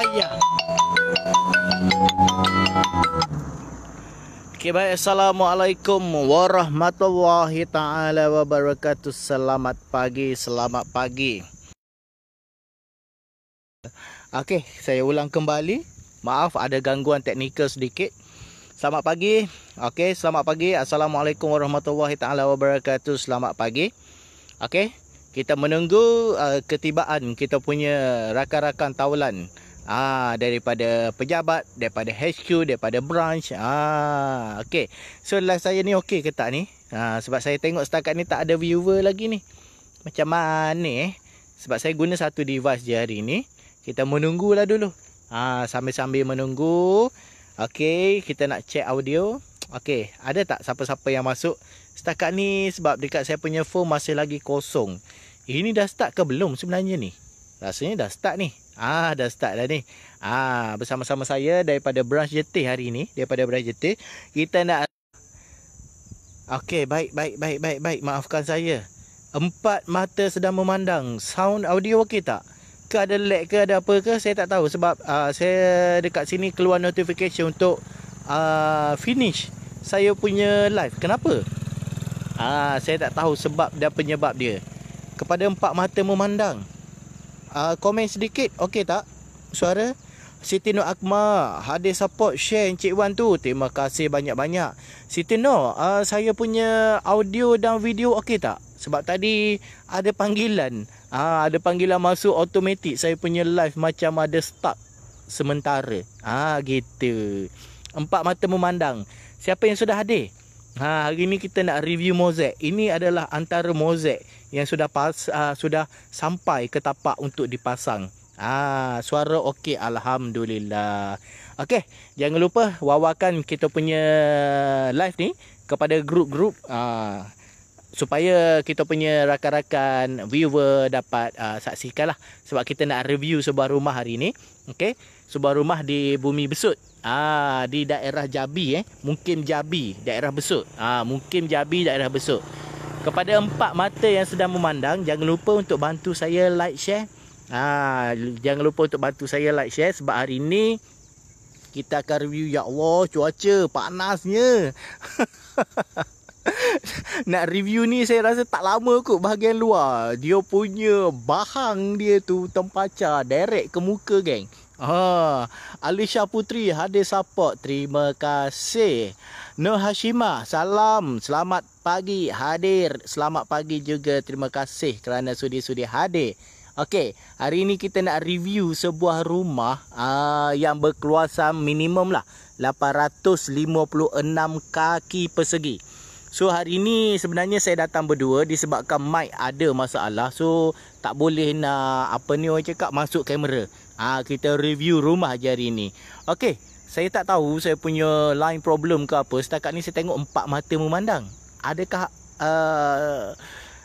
ayah. Okay, baik. Assalamualaikum warahmatullahi taala wabarakatuh. Selamat pagi, selamat pagi. Okey, saya ulang kembali. Maaf ada gangguan teknikal sedikit. Selamat pagi. Okey, selamat pagi. Assalamualaikum warahmatullahi taala wabarakatuh. Selamat pagi. Okey, kita menunggu uh, ketibaan kita punya rakan-rakan taulan. Ah daripada pejabat, daripada HQ, daripada branch. Ah okey. So live saya ni okey ke tak ni? Ah sebab saya tengok setakat ni tak ada viewer lagi ni. Macam mana eh? Sebab saya guna satu device je hari ni. Kita menunggulah dulu. Ah sambil-sambil menunggu. Okey, kita nak check audio. Okey, ada tak siapa-siapa yang masuk? Setakat ni sebab dekat saya punya phone masih lagi kosong. Ini dah start ke belum sebenarnya ni? Rasanya dah start ni. Ah dah start dah ni. Ah bersama-sama saya daripada Brush Jetih hari ini, daripada Brush Jetih. Kita nak Okey, baik baik baik baik baik. Maafkan saya. Empat mata sedang memandang. Sound audio okey tak? Ke ada lag ke ada apa ke? Saya tak tahu sebab uh, saya dekat sini keluar notification untuk uh, finish saya punya live. Kenapa? Ah saya tak tahu sebab dan penyebab dia. Kepada empat mata memandang uh, komen sedikit okey tak suara Siti Nur Akma hadir support share Encik Wan tu terima kasih banyak-banyak Siti Nur uh, saya punya audio dan video okey tak sebab tadi ada panggilan uh, ada panggilan masuk automatik saya punya live macam ada stuck sementara ah uh, gitu empat mata memandang siapa yang sudah hadir Ha, hari ni kita nak review mozek Ini adalah antara mozek yang sudah pas uh, sudah sampai ke tapak untuk dipasang. Ah, suara okey alhamdulillah. Okey, jangan lupa wawakan kita punya live ni kepada grup-grup uh, ah, supaya kita punya rakan-rakan viewer dapat uh, lah. sebab kita nak review sebuah rumah hari ni. Okey, sebuah rumah di Bumi Besut. Ah, di daerah Jabi eh, Mungkin Jabi, daerah Besut. Ah, Mungkin Jabi daerah Besut. Kepada empat mata yang sedang memandang Jangan lupa untuk bantu saya like share ha, Jangan lupa untuk bantu saya like share Sebab hari ini Kita akan review Ya Allah cuaca panasnya Nak review ni saya rasa tak lama kot bahagian luar Dia punya bahang dia tu tempaca Direct ke muka geng Ha, Alisha Putri hadir support. Terima kasih. Nur Hashima, salam. Selamat pagi hadir. Selamat pagi juga. Terima kasih kerana sudi-sudi hadir. Okey, hari ini kita nak review sebuah rumah uh, yang berkeluasan minimum lah 856 kaki persegi. So hari ini sebenarnya saya datang berdua disebabkan mic ada masalah. So tak boleh nak apa ni orang cakap masuk kamera. Ha, kita review rumah je hari ni. Okey, saya tak tahu saya punya line problem ke apa. Setakat ni saya tengok empat mata memandang. Adakah uh,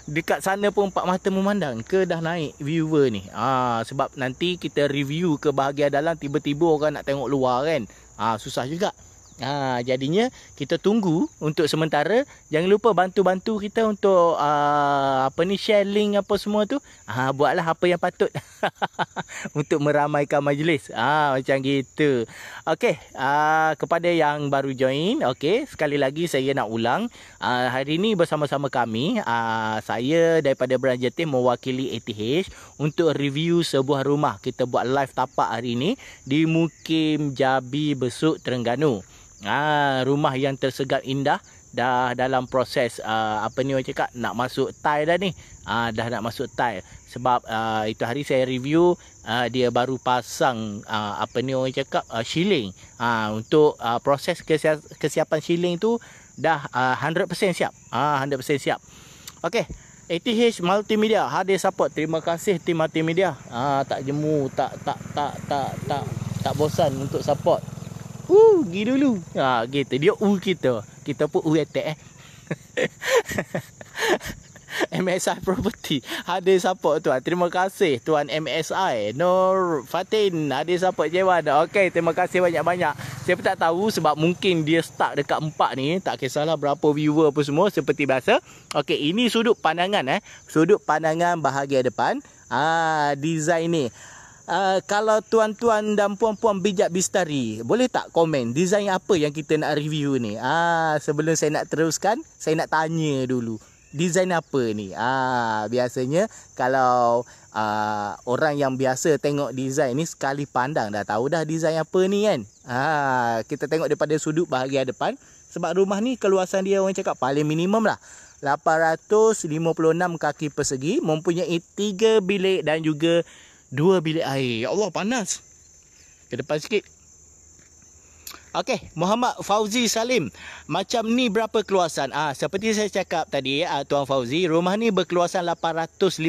dekat sana pun empat mata memandang ke dah naik viewer ni? Ha, sebab nanti kita review ke bahagian dalam tiba-tiba orang nak tengok luar kan. Ha, susah juga. Ha, jadinya kita tunggu untuk sementara jangan lupa bantu-bantu kita untuk uh, apa ni share link apa semua tu ha, buatlah apa yang patut untuk meramaikan majlis ha, macam gitu okey uh, kepada yang baru join okey sekali lagi saya nak ulang uh, hari ini bersama-sama kami uh, saya daripada Beranja mewakili ATH untuk review sebuah rumah kita buat live tapak hari ini di Mukim Jabi Besuk Terengganu Ah, rumah yang tersegat indah dah dalam proses uh, apa ni orang cakap nak masuk tile dah ni. Ah, dah nak masuk tile sebab uh, itu hari saya review uh, dia baru pasang uh, apa ni orang cakap uh, shilling. Ah, untuk uh, proses kesiapan shilling tu dah uh, 100% siap. Ah, 100% siap. Okey. ATH Multimedia hadir support. Terima kasih tim Multimedia. Ah, tak jemu, tak tak tak tak tak tak bosan untuk support. Uh, pergi dulu. Ha, gitu. Dia U kita. Kita pun U attack eh. MSI Property. Ada support tuan. Ah, terima kasih tuan MSI. Nur Fatin. Ada support je mana. Okay, terima kasih banyak-banyak. Saya pun tak tahu sebab mungkin dia start dekat empat ni. Tak kisahlah berapa viewer apa semua. Seperti biasa. Okay, ini sudut pandangan eh. Sudut pandangan bahagian depan. Ah, design ni uh, kalau tuan-tuan dan puan-puan bijak bistari boleh tak komen desain apa yang kita nak review ni ah sebelum saya nak teruskan saya nak tanya dulu desain apa ni ah biasanya kalau uh, orang yang biasa tengok desain ni sekali pandang dah tahu dah desain apa ni kan ah kita tengok daripada sudut bahagian depan sebab rumah ni keluasan dia orang cakap paling minimum lah 856 kaki persegi mempunyai 3 bilik dan juga Dua bilik air. Ya Allah panas. Ke depan sikit. Okey, Muhammad Fauzi Salim. Macam ni berapa keluasan? Ah, ha, seperti saya cakap tadi ya, Tuan Fauzi, rumah ni berkeluasan 856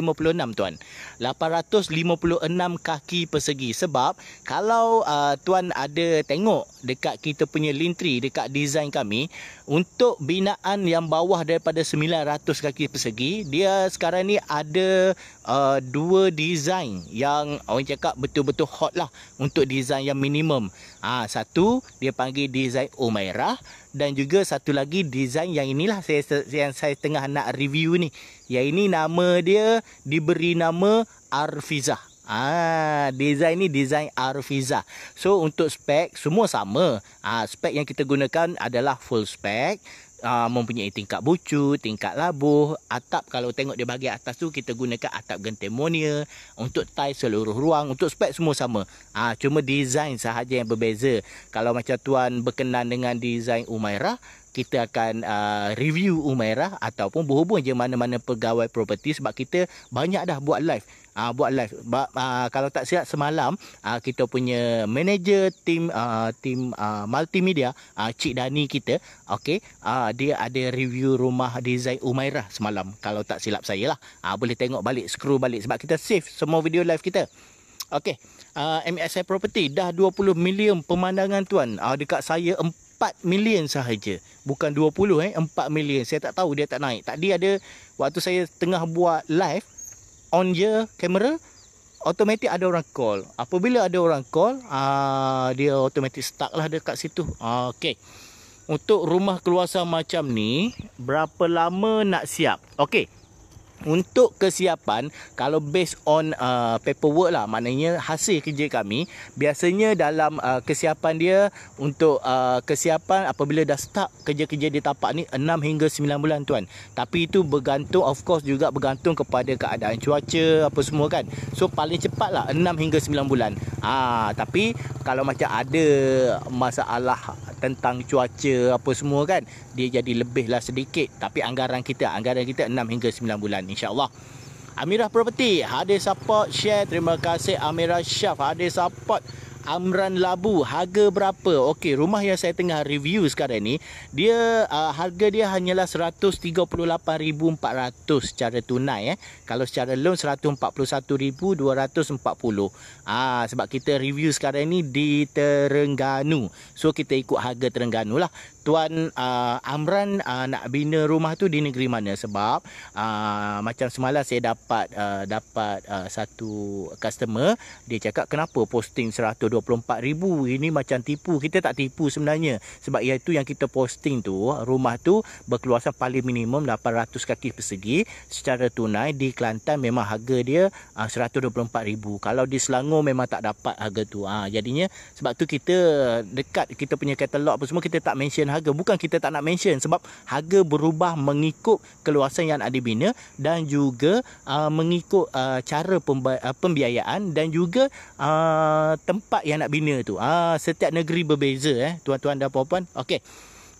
tuan. 856 kaki persegi. Sebab kalau uh, tuan ada tengok dekat kita punya lintri dekat design kami untuk binaan yang bawah daripada 900 kaki persegi dia sekarang ni ada uh, dua design yang orang cakap betul-betul hot lah untuk design yang minimum ha, satu dia panggil design Omairah dan juga satu lagi design yang inilah saya, yang saya tengah nak review ni yang ini nama dia diberi nama Arfizah Ah, design ni design Arfiza. So untuk spek semua sama. Ah, spek yang kita gunakan adalah full spek. Uh, mempunyai tingkat bucu, tingkat labuh, atap kalau tengok di bahagian atas tu kita gunakan atap gentemonia untuk tai seluruh ruang, untuk spek semua sama. Ah uh, cuma design sahaja yang berbeza. Kalau macam tuan berkenan dengan design Umairah, kita akan uh, review Umairah ataupun berhubung je mana-mana pegawai properti sebab kita banyak dah buat live. Uh, buat live. Ba- uh, kalau tak silap semalam uh, kita punya manager tim uh, tim uh, multimedia uh, Cik Dani kita okey uh, dia ada review rumah design Umairah semalam kalau tak silap saya lah. Uh, boleh tengok balik scroll balik sebab kita save semua video live kita. Okey, uh, MSI e Property dah 20 million pemandangan tuan. Uh, dekat saya 4 million sahaja bukan 20 eh 4 million saya tak tahu dia tak naik tadi ada waktu saya tengah buat live on je kamera automatic ada orang call apabila ada orang call uh, dia automatic stuck lah dekat situ uh, ah, okey untuk rumah keluasan macam ni berapa lama nak siap Okay untuk kesiapan kalau based on uh, paperwork lah maknanya hasil kerja kami biasanya dalam uh, kesiapan dia untuk uh, kesiapan apabila dah start kerja-kerja di tapak ni 6 hingga 9 bulan tuan tapi itu bergantung of course juga bergantung kepada keadaan cuaca apa semua kan so paling cepat lah 6 hingga 9 bulan ah tapi kalau macam ada masalah tentang cuaca apa semua kan dia jadi lebihlah sedikit tapi anggaran kita anggaran kita 6 hingga 9 bulan insyaallah Amirah Property hadir support share terima kasih Amirah Syaf hadir support Amran Labu harga berapa? Okey, rumah yang saya tengah review sekarang ni, dia uh, harga dia hanyalah 138,400 secara tunai eh. Kalau secara loan 141,240. Ah uh, sebab kita review sekarang ni di Terengganu. So kita ikut harga Terengganu lah. Tuan uh, Amran uh, nak bina rumah tu di negeri mana sebab uh, macam semalam saya dapat uh, dapat uh, satu customer dia cakap kenapa posting 124000 ini macam tipu kita tak tipu sebenarnya sebab iaitu yang kita posting tu rumah tu berkeluasan paling minimum 800 kaki persegi secara tunai di Kelantan memang harga dia uh, 124000 kalau di Selangor memang tak dapat harga tu ha, jadinya sebab tu kita dekat kita punya katalog apa semua kita tak mention harga bukan kita tak nak mention sebab harga berubah mengikut keluasan yang ada bina dan juga uh, mengikut uh, cara pemba- uh, pembiayaan dan juga uh, tempat yang nak bina tu uh, setiap negeri berbeza eh tuan-tuan dan puan-puan okey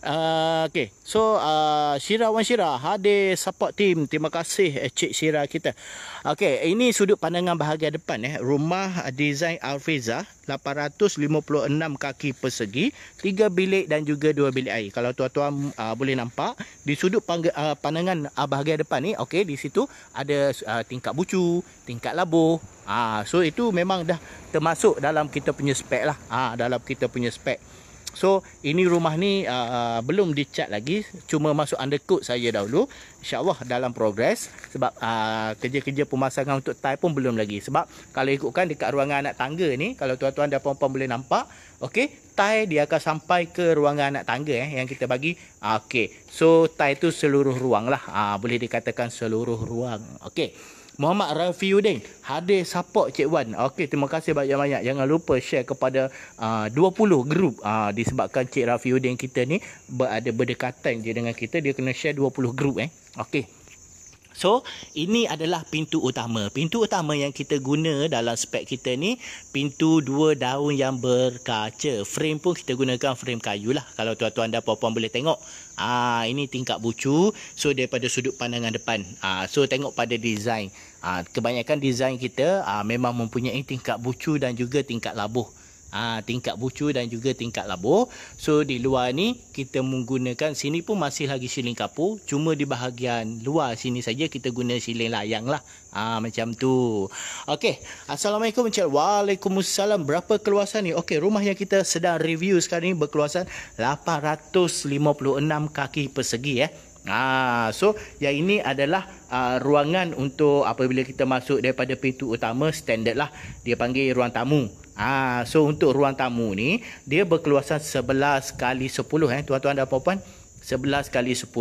Ah, okay. So uh, Syirah Wan Syirah Hadir support team Terima kasih eh, Cik Syirah kita Okay Ini sudut pandangan bahagian depan eh. Rumah design Alfeza 856 kaki persegi 3 bilik dan juga 2 bilik air Kalau tuan-tuan uh, boleh nampak Di sudut uh, pandangan uh, bahagian depan ni Okay Di situ ada uh, tingkat bucu Tingkat labuh Ah, uh, So itu memang dah termasuk dalam kita punya spek lah Ah, uh, Dalam kita punya spek So ini rumah ni uh, uh, belum dicat lagi cuma masuk undercoat saja dahulu insyaallah dalam progress sebab uh, kerja-kerja uh, pemasangan untuk tile pun belum lagi sebab kalau ikutkan dekat ruangan anak tangga ni kalau tuan-tuan dan puan-puan boleh nampak okay tile dia akan sampai ke ruangan anak tangga eh yang kita bagi ah, Okay, so tile tu seluruh ruang lah uh, boleh dikatakan seluruh ruang Okay. Muhammad Rafi Udin hadir support Cik Wan. Okey, terima kasih banyak-banyak. Jangan lupa share kepada uh, 20 grup uh, disebabkan Cik Rafi Udin kita ni ada berdekatan je dengan kita. Dia kena share 20 grup eh. Okey. So, ini adalah pintu utama. Pintu utama yang kita guna dalam spek kita ni, pintu dua daun yang berkaca. Frame pun kita gunakan frame kayu lah. Kalau tuan-tuan dan puan-puan boleh tengok. Ah, ini tingkat bucu. So, daripada sudut pandangan depan. Ah, so, tengok pada design. Ha, kebanyakan desain kita ha, memang mempunyai tingkat bucu dan juga tingkat labuh. Ha, tingkat bucu dan juga tingkat labuh. So di luar ni kita menggunakan sini pun masih lagi siling kapu. Cuma di bahagian luar sini saja kita guna siling layang lah. Ha, macam tu. Okey. Assalamualaikum Encik. Waalaikumsalam. Berapa keluasan ni? Okey rumah yang kita sedang review sekarang ni berkeluasan 856 kaki persegi eh. Ah, so yang ini adalah uh, ruangan untuk apabila kita masuk daripada pintu utama standard lah dia panggil ruang tamu. Ah, so untuk ruang tamu ni dia berkeluasan 11 kali 10 eh tuan-tuan dan puan-puan. 11 kali 10.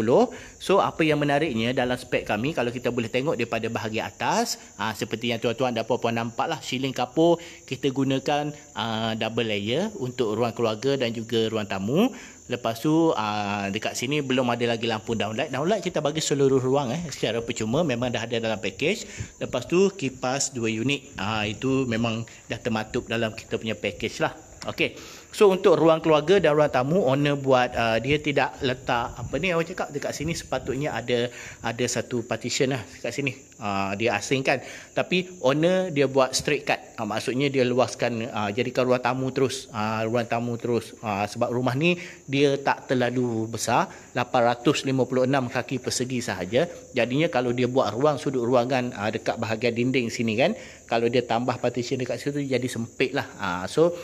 So apa yang menariknya dalam spek kami kalau kita boleh tengok daripada bahagian atas aa, ah, seperti yang tuan-tuan dan puan-puan nampak lah siling kapur kita gunakan aa, ah, double layer untuk ruang keluarga dan juga ruang tamu. Lepas tu aa, ah, dekat sini belum ada lagi lampu downlight. Downlight kita bagi seluruh ruang eh secara percuma memang dah ada dalam package. Lepas tu kipas 2 unit aa, itu memang dah termatuk dalam kita punya package lah. Okey. So untuk ruang keluarga dan ruang tamu owner buat uh, dia tidak letak apa ni awak cakap dekat sini sepatutnya ada ada satu partition lah dekat sini. Uh, dia asingkan tapi owner dia buat straight cut. Uh, maksudnya dia luaskan uh, jadikan ruang tamu terus uh, ruang tamu terus uh, sebab rumah ni dia tak terlalu besar 856 kaki persegi sahaja. Jadinya kalau dia buat ruang sudut ruangan uh, dekat bahagian dinding sini kan kalau dia tambah partition dekat situ jadi sempit lah. Uh, so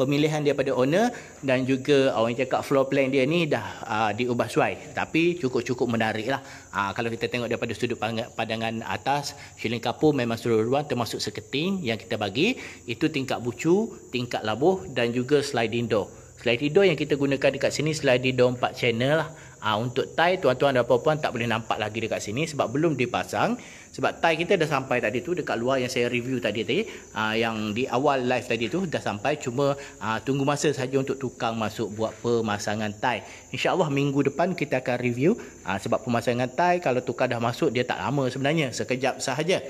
pemilihan dia pada owner dan juga orang cakap floor plan dia ni dah uh, diubah suai tapi cukup-cukup menarik lah uh, kalau kita tengok daripada sudut pandangan atas shilling kapu memang seluruh ruang termasuk seketing yang kita bagi itu tingkat bucu tingkat labuh dan juga sliding door sliding door yang kita gunakan dekat sini sliding door 4 channel lah Ha, untuk tai tuan-tuan dan puan-puan tak boleh nampak lagi dekat sini sebab belum dipasang. Sebab tai kita dah sampai tadi tu dekat luar yang saya review tadi tadi. Ah, ha, yang di awal live tadi tu dah sampai cuma ha, tunggu masa saja untuk tukang masuk buat pemasangan tai. InsyaAllah minggu depan kita akan review ha, sebab pemasangan tai kalau tukang dah masuk dia tak lama sebenarnya. Sekejap sahaja.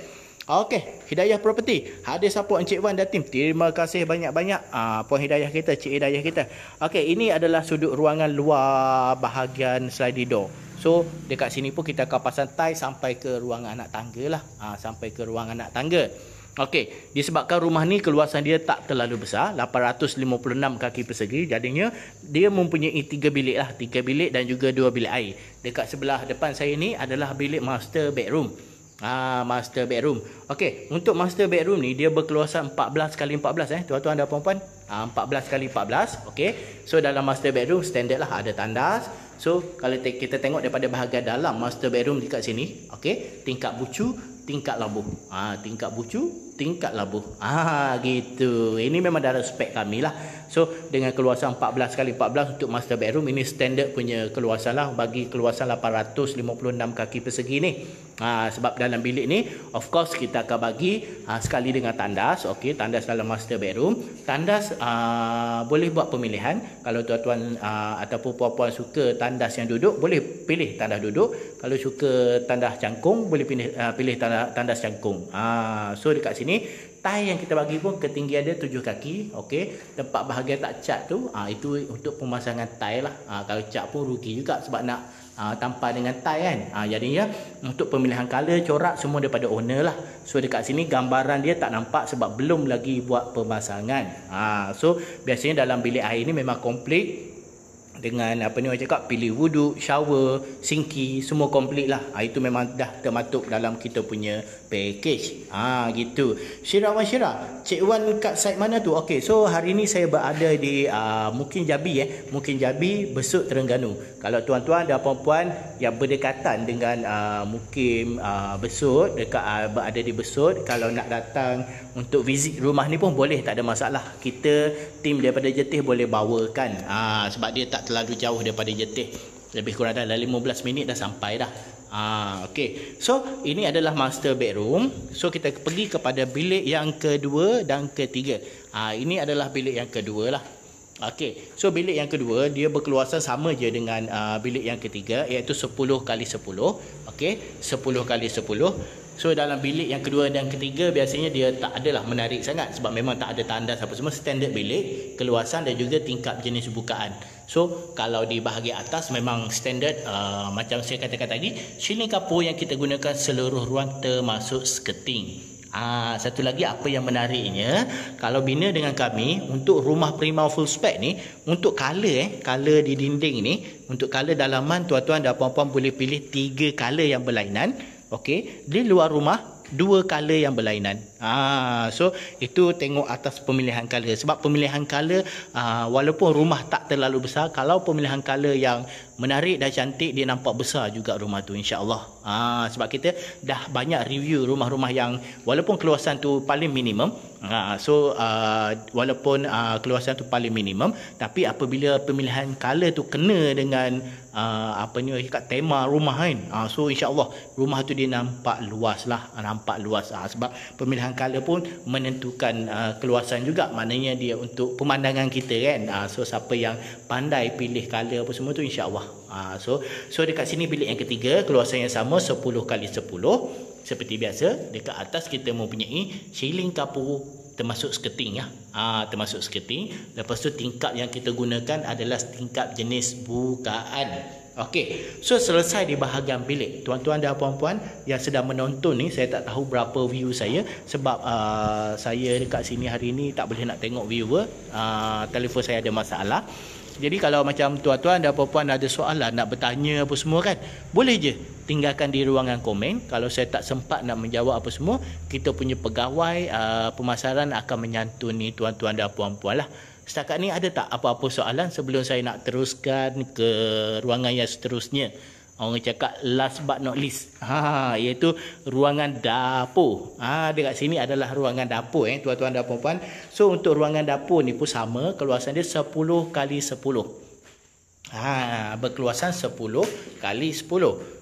Okey, Hidayah Property. Hadis apa Encik Wan dan tim. Terima kasih banyak-banyak uh, Puan Hidayah kita, Cik Hidayah kita. Okey, ini adalah sudut ruangan luar bahagian slide door. So, dekat sini pun kita akan pasang tie sampai ke ruangan anak tangga lah. Uh, sampai ke ruangan anak tangga. Okey, disebabkan rumah ni keluasan dia tak terlalu besar, 856 kaki persegi, jadinya dia mempunyai 3 bilik lah, 3 bilik dan juga 2 bilik air. Dekat sebelah depan saya ni adalah bilik master bedroom. Ah master bedroom. Okey, untuk master bedroom ni dia berkeluasan 14 kali 14 eh. Tuan-tuan dan puan-puan, ah 14 kali 14, okey. So dalam master bedroom standard lah ada tandas. So kalau kita tengok daripada bahagian dalam master bedroom dekat sini, okey, tingkap bucu, tingkap labuh. Ah tingkap bucu, tingkat labuh. Ah gitu. Ini memang dalam spek kami lah. So dengan keluasan 14 kali 14 untuk master bedroom ini standard punya keluasan lah bagi keluasan 856 kaki persegi ni. Ha, sebab dalam bilik ni of course kita akan bagi ha, sekali dengan tandas. Okey, tandas dalam master bedroom. Tandas ha, boleh buat pemilihan kalau tuan-tuan ha, ataupun puan-puan suka tandas yang duduk boleh pilih tandas duduk. Kalau suka tandas cangkung boleh pilih, ha, pilih tandas, tandas cangkung. Ha, so dekat sini sini tai yang kita bagi pun ketinggian dia tujuh kaki okey tempat bahagian tak cat tu ha, itu untuk pemasangan tai lah ha, kalau cat pun rugi juga sebab nak ha, ah, tampal dengan tai kan ha, jadi ya untuk pemilihan color corak semua daripada owner lah so dekat sini gambaran dia tak nampak sebab belum lagi buat pemasangan ha, so biasanya dalam bilik air ni memang complete dengan apa ni orang cakap pilih wudu, shower, sinki, semua komplit lah. Ha, itu memang dah termatuk dalam kita punya package. Ha, gitu. Syirah Wan Syirah, Cik Wan kat site mana tu? Okey, so hari ni saya berada di uh, ah, Mungkin Jabi eh. Mungkin Jabi, Besut Terengganu. Kalau tuan-tuan dan puan-puan yang berdekatan dengan uh, ah, Mungkin uh, Besut, dekat, uh, berada di Besut, kalau nak datang untuk visit rumah ni pun boleh, tak ada masalah. Kita, tim daripada Jetih boleh bawakan. Uh, sebab dia tak terlalu jauh daripada jetih lebih kurang dah 15 lah, minit dah sampai dah Ah, okay. So ini adalah master bedroom. So kita pergi kepada bilik yang kedua dan ketiga. Ah, ini adalah bilik yang kedua lah. Okay. So bilik yang kedua dia berkeluasan sama je dengan uh, bilik yang ketiga iaitu 10 kali 10. Okay. 10 kali 10. So dalam bilik yang kedua dan ketiga biasanya dia tak adalah menarik sangat sebab memang tak ada tanda apa semua standard bilik, keluasan dan juga tingkap jenis bukaan. So kalau di bahagian atas memang standard uh, macam saya katakan tadi, sini kapur yang kita gunakan seluruh ruang termasuk skirting. Ah uh, satu lagi apa yang menariknya, kalau bina dengan kami untuk rumah primau full spec ni, untuk color eh, color di dinding ni, untuk color dalaman tuan-tuan dan puan-puan boleh pilih tiga color yang berlainan. Okey, di luar rumah dua color yang berlainan. Ah so itu tengok atas pemilihan color sebab pemilihan color ah walaupun rumah tak terlalu besar kalau pemilihan color yang menarik dan cantik dia nampak besar juga rumah tu insya-Allah. Ah sebab kita dah banyak review rumah-rumah yang walaupun keluasan tu paling minimum Ha, so uh, walaupun uh, keluasan tu paling minimum tapi apabila pemilihan color tu kena dengan uh, apa ni kat tema rumah kan uh, so insyaallah rumah tu dia nampak luas lah ha, nampak luas uh, sebab pemilihan color pun menentukan uh, keluasan juga maknanya dia untuk pemandangan kita kan uh, so siapa yang pandai pilih color apa semua tu insyaallah uh, so so dekat sini bilik yang ketiga keluasan yang sama 10 kali 10 seperti biasa dekat atas kita mempunyai shilling kapur termasuk skirting ya. Ha, termasuk skirting. Lepas tu tingkap yang kita gunakan adalah tingkap jenis bukaan. Okey. So selesai di bahagian bilik. Tuan-tuan dan puan-puan yang sedang menonton ni saya tak tahu berapa view saya sebab uh, saya dekat sini hari ni tak boleh nak tengok viewer. Uh, telefon saya ada masalah. Jadi kalau macam tuan-tuan dan puan-puan ada soalan nak bertanya apa semua kan, boleh je tinggalkan di ruangan komen kalau saya tak sempat nak menjawab apa semua kita punya pegawai uh, pemasaran akan menyantuni tuan-tuan dan puan-puan lah setakat ni ada tak apa-apa soalan sebelum saya nak teruskan ke ruangan yang seterusnya orang cakap last but not least ha, iaitu ruangan dapur ha, dekat sini adalah ruangan dapur eh, tuan-tuan dan puan-puan so untuk ruangan dapur ni pun sama keluasan dia 10 kali 10 Ha, berkeluasan 10 kali 10.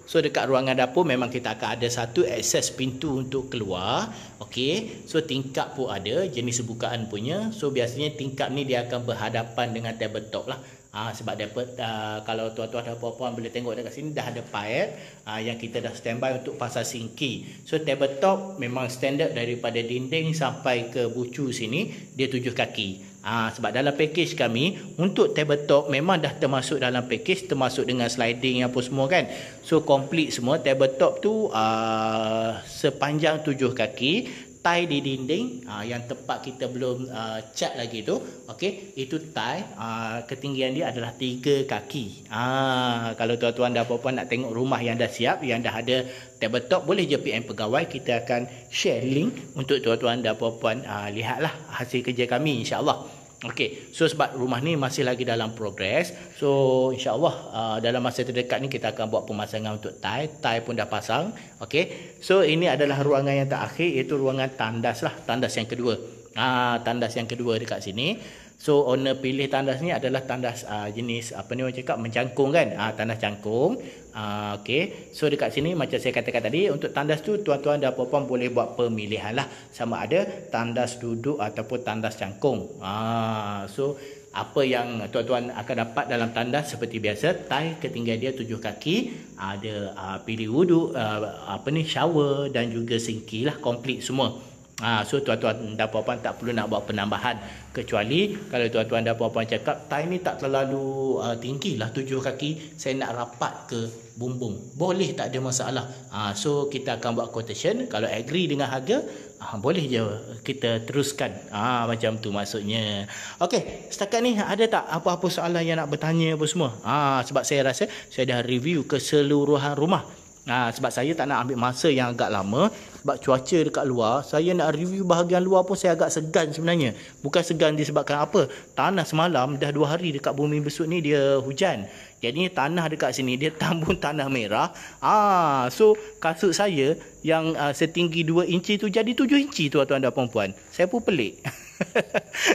So dekat ruangan dapur memang kita akan ada satu akses pintu untuk keluar. Okey. So tingkap pun ada jenis bukaan punya. So biasanya tingkap ni dia akan berhadapan dengan tabletop lah. Ha, sebab dapat uh, kalau tuan-tuan dan puan-puan boleh tengok dekat sini dah ada pipe uh, ha, yang kita dah standby untuk pasal sinki. So tabletop memang standard daripada dinding sampai ke bucu sini dia tujuh kaki ha, sebab dalam package kami untuk tabletop memang dah termasuk dalam package termasuk dengan sliding apa semua kan. So complete semua tabletop tu uh, sepanjang tujuh kaki tie di dinding uh, yang tempat kita belum uh, cat lagi tu okay, itu tie uh, ketinggian dia adalah tiga kaki uh, kalau tuan-tuan dan puan-puan nak tengok rumah yang dah siap yang dah ada tabletop boleh je PM pegawai kita akan share link untuk tuan-tuan dan puan-puan uh, lihatlah hasil kerja kami insyaallah Okey, so sebab rumah ni masih lagi dalam progres. So insyaallah uh, dalam masa terdekat ni kita akan buat pemasangan untuk tai. Tai pun dah pasang. Okey. So ini adalah ruangan yang terakhir iaitu ruangan tandas lah, tandas yang kedua. Ah uh, tandas yang kedua dekat sini. So owner pilih tandas ni adalah tandas uh, jenis apa ni orang cakap mencangkung kan? Uh, tandas cangkung. Uh, ah, okay. So dekat sini macam saya katakan tadi untuk tandas tu tuan-tuan dan puan boleh buat pemilihan lah. Sama ada tandas duduk ataupun tandas cangkung. Uh, so apa yang tuan-tuan akan dapat dalam tandas seperti biasa tai ketinggian dia tujuh kaki ada uh, pilih wuduk uh, apa ni shower dan juga sinki lah komplit semua Ha, so tuan-tuan dan puan-puan tak perlu nak buat penambahan kecuali kalau tuan-tuan dan puan-puan cakap time ni tak terlalu uh, tinggi lah tujuh kaki saya nak rapat ke bumbung boleh tak ada masalah ha, so kita akan buat quotation kalau agree dengan harga ha, boleh je kita teruskan ha, macam tu maksudnya ok setakat ni ada tak apa-apa soalan yang nak bertanya apa semua ha, sebab saya rasa saya dah review keseluruhan rumah Ha, sebab saya tak nak ambil masa yang agak lama sebab cuaca dekat luar saya nak review bahagian luar pun saya agak segan sebenarnya bukan segan disebabkan apa tanah semalam dah dua hari dekat bumi besut ni dia hujan jadi tanah dekat sini dia tambun tanah merah ah so kasut saya yang uh, setinggi dua inci tu jadi tujuh inci tuan-tuan dan puan-puan saya pun pelik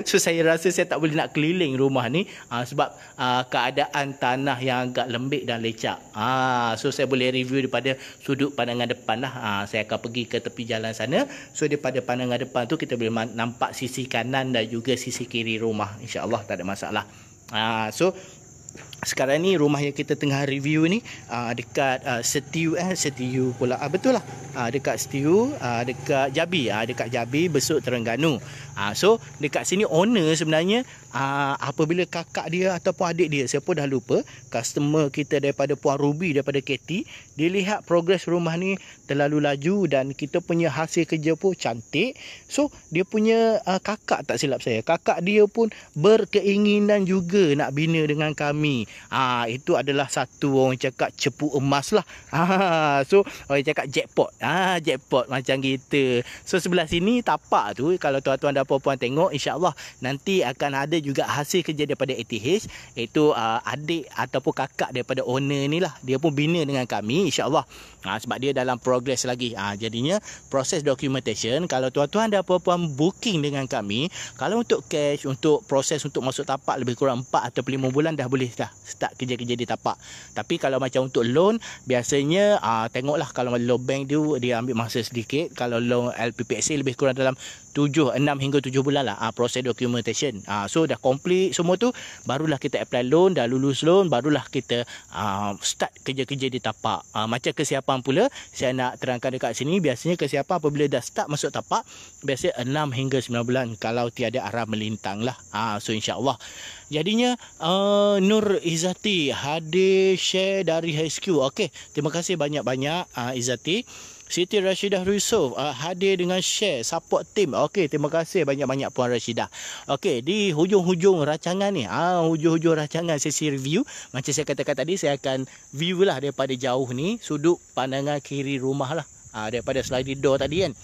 so saya rasa saya tak boleh nak keliling rumah ni uh, sebab uh, keadaan tanah yang agak lembik dan lecak. Ah so saya boleh review daripada sudut pandangan depan lah. Uh, saya akan pergi ke tepi jalan sana. So daripada pandangan depan tu kita boleh nampak sisi kanan dan juga sisi kiri rumah. InsyaAllah tak ada masalah. Ha, so sekarang ni rumah yang kita tengah review ni uh, dekat uh, Setiu eh Setiu pula uh, ah, betul lah uh, dekat Setiu uh, dekat Jabi uh, dekat Jabi Besut Terengganu uh, so dekat sini owner sebenarnya uh, apabila kakak dia ataupun adik dia siapa dah lupa customer kita daripada Puan Ruby daripada KT dia lihat progres rumah ni terlalu laju dan kita punya hasil kerja pun cantik so dia punya uh, kakak tak silap saya kakak dia pun berkeinginan juga nak bina dengan kami ha, Itu adalah satu orang cakap cepu emas lah ha, So orang cakap jackpot ha, Jackpot macam kita So sebelah sini tapak tu Kalau tuan-tuan dan puan-puan tengok InsyaAllah nanti akan ada juga hasil kerja daripada ATH itu uh, adik ataupun kakak daripada owner ni lah Dia pun bina dengan kami insyaAllah ha, Sebab dia dalam progress lagi ha, Jadinya proses documentation Kalau tuan-tuan dan puan-puan booking dengan kami Kalau untuk cash, untuk proses untuk masuk tapak lebih kurang 4 atau 5 bulan dah boleh dah start kerja-kerja di tapak. Tapi kalau macam untuk loan, biasanya uh, tengoklah kalau low bank tu dia ambil masa sedikit. Kalau loan LPPSA lebih kurang dalam 7, 6 hingga 7 bulan lah uh, proses documentation. Uh, so dah complete semua tu, barulah kita apply loan, dah lulus loan, barulah kita uh, start kerja-kerja di tapak. Uh, macam kesiapan pula, saya nak terangkan dekat sini, biasanya kesiapan apabila dah start masuk tapak, biasanya 6 hingga 9 bulan kalau tiada arah melintang lah. Uh, so insyaAllah. Jadinya uh, Nur Izati hadir share dari HSQ. Okey, terima kasih banyak-banyak uh, ah, Izati. Siti Rashidah Rusof uh, ah, hadir dengan share support team. Okey, terima kasih banyak-banyak puan Rashidah. Okey, di hujung-hujung rancangan ni, ah uh, hujung-hujung rancangan sesi review, macam saya katakan tadi saya akan view lah daripada jauh ni sudut pandangan kiri rumah lah. Ah uh, daripada slide door tadi kan.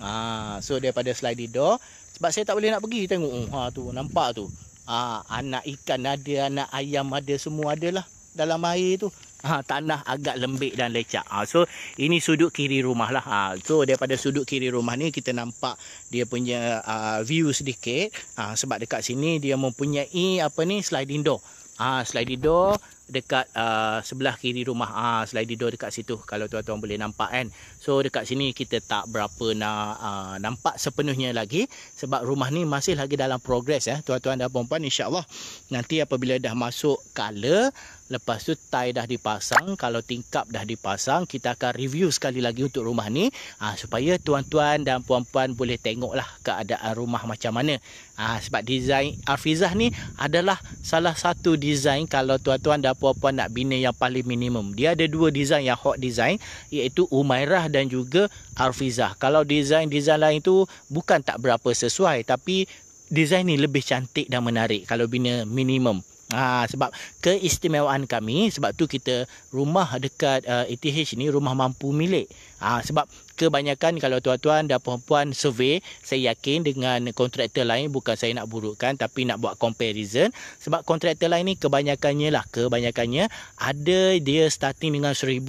Ah uh, so daripada slide door sebab saya tak boleh nak pergi tengok. Uh, ha tu nampak tu. Ah, anak ikan ada, anak ayam ada, semua ada lah dalam air tu. Ha, tanah agak lembik dan lecak. Ha, so ini sudut kiri rumah lah. Ha, so daripada sudut kiri rumah ni kita nampak dia punya uh, view sedikit. Ha, sebab dekat sini dia mempunyai apa ni sliding door. Ah slide door dekat uh, sebelah kiri rumah ah slide door dekat situ kalau tuan-tuan boleh nampak kan. So dekat sini kita tak berapa nak uh, nampak sepenuhnya lagi sebab rumah ni masih lagi dalam progress ya eh, tuan-tuan dan puan-puan insya-Allah nanti apabila dah masuk color Lepas tu tie dah dipasang, kalau tingkap dah dipasang, kita akan review sekali lagi untuk rumah ni ha, supaya tuan-tuan dan puan-puan boleh tengoklah keadaan rumah macam mana. Ah ha, sebab design Afizah ni adalah salah satu design kalau tuan-tuan dan puan-puan nak bina yang paling minimum. Dia ada dua design yang hot design iaitu Umairah dan juga Afizah. Kalau design-design lain tu bukan tak berapa sesuai tapi design ni lebih cantik dan menarik kalau bina minimum. Ha, sebab keistimewaan kami sebab tu kita rumah dekat uh, ATH ni rumah mampu milik. Ha, sebab kebanyakan kalau tuan-tuan dan puan survey, saya yakin dengan kontraktor lain, bukan saya nak burukkan tapi nak buat comparison. Sebab kontraktor lain ni kebanyakannya lah, kebanyakannya ada dia starting dengan 1,200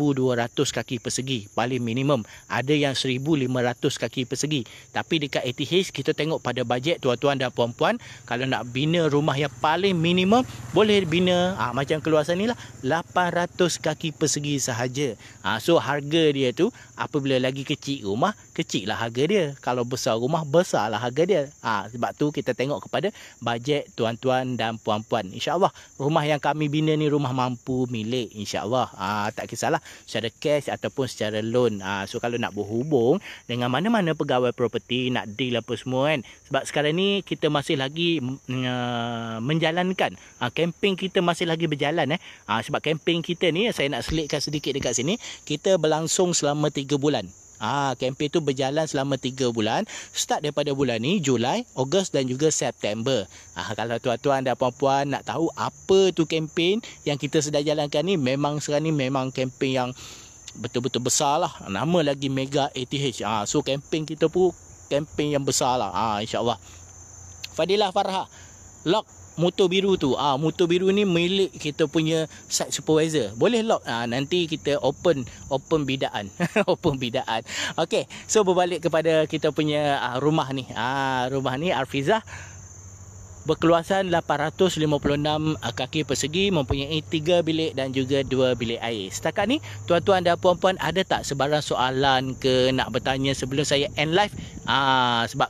kaki persegi, paling minimum. Ada yang 1,500 kaki persegi. Tapi dekat ATH, kita tengok pada bajet tuan-tuan dan puan kalau nak bina rumah yang paling minimum, boleh bina ha, macam keluasan ni lah, 800 kaki persegi sahaja. Ha, so harga dia tu, apabila lagi kecil, kecil rumah, kecil lah harga dia. Kalau besar rumah, besar lah harga dia. Ha, sebab tu kita tengok kepada bajet tuan-tuan dan puan-puan. InsyaAllah rumah yang kami bina ni rumah mampu milik. InsyaAllah ha, tak kisahlah secara cash ataupun secara loan. Ha, so kalau nak berhubung dengan mana-mana pegawai properti, nak deal apa semua kan. Sebab sekarang ni kita masih lagi uh, menjalankan. Ha, camping kita masih lagi berjalan eh. Ha, sebab camping kita ni saya nak selitkan sedikit dekat sini. Kita berlangsung selama 3 bulan. Ah, kempen tu berjalan selama 3 bulan, start daripada bulan ni Julai, Ogos dan juga September. Ah, kalau tuan-tuan dan puan-puan nak tahu apa tu kempen yang kita sedang jalankan ni, memang sekarang ni memang kempen yang betul-betul besar lah. Nama lagi Mega ATH. Ah, so kempen kita pun kempen yang besar lah. Ah, insyaAllah. Fadilah Farha, lock motor biru tu ah ha, motor biru ni milik kita punya site supervisor boleh lock ah ha, nanti kita open open bidaan open bidaan okey so berbalik kepada kita punya uh, rumah ni ah uh, rumah ni Arfiza berkeluasan 856 ah, kaki persegi mempunyai 3 bilik dan juga 2 bilik air. Setakat ni tuan-tuan dan puan-puan ada tak sebarang soalan ke nak bertanya sebelum saya end live? Ah sebab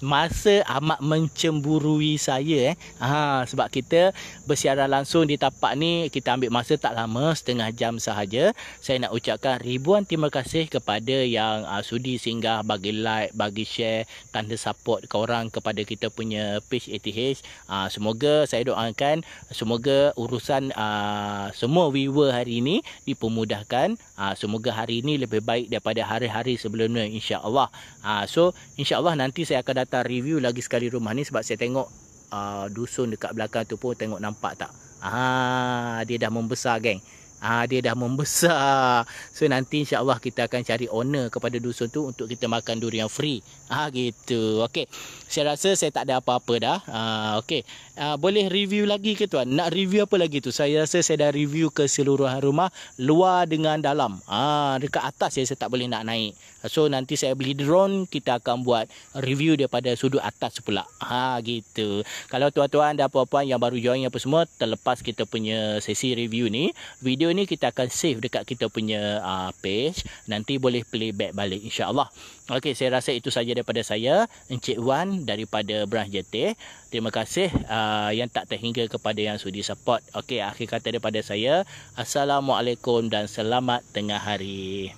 masa amat mencemburui saya eh. Ha, sebab kita bersiaran langsung di tapak ni kita ambil masa tak lama setengah jam sahaja. Saya nak ucapkan ribuan terima kasih kepada yang uh, sudi singgah bagi like, bagi share, tanda support orang kepada kita punya page ATH. Uh, ah, semoga saya doakan semoga urusan uh, semua viewer hari ini dipermudahkan. Uh, semoga hari ini lebih baik daripada hari-hari sebelumnya insya-Allah. Uh, so insya-Allah nanti saya akan datang hantar review lagi sekali rumah ni sebab saya tengok uh, dusun dekat belakang tu pun tengok nampak tak. Ah dia dah membesar geng. Ah dia dah membesar. So nanti insya-Allah kita akan cari owner kepada dusun tu untuk kita makan durian free. Ah gitu. Okey. Saya rasa saya tak ada apa-apa dah. Ah okey. Ah boleh review lagi ke tuan? Nak review apa lagi tu? Saya rasa saya dah review keseluruhan rumah luar dengan dalam. Ah dekat atas saya, saya tak boleh nak naik. Ah, so nanti saya beli drone kita akan buat review daripada sudut atas pula. Ha gitu. Kalau tuan-tuan dan puan-puan yang baru join apa semua terlepas kita punya sesi review ni, video ni kita akan save dekat kita punya uh, page. Nanti boleh playback balik Insyaallah. allah saya rasa itu saja daripada saya Encik Wan daripada Branch JT. Terima kasih uh, yang tak terhingga kepada yang sudi support. Okey, akhir kata daripada saya, Assalamualaikum dan selamat tengah hari.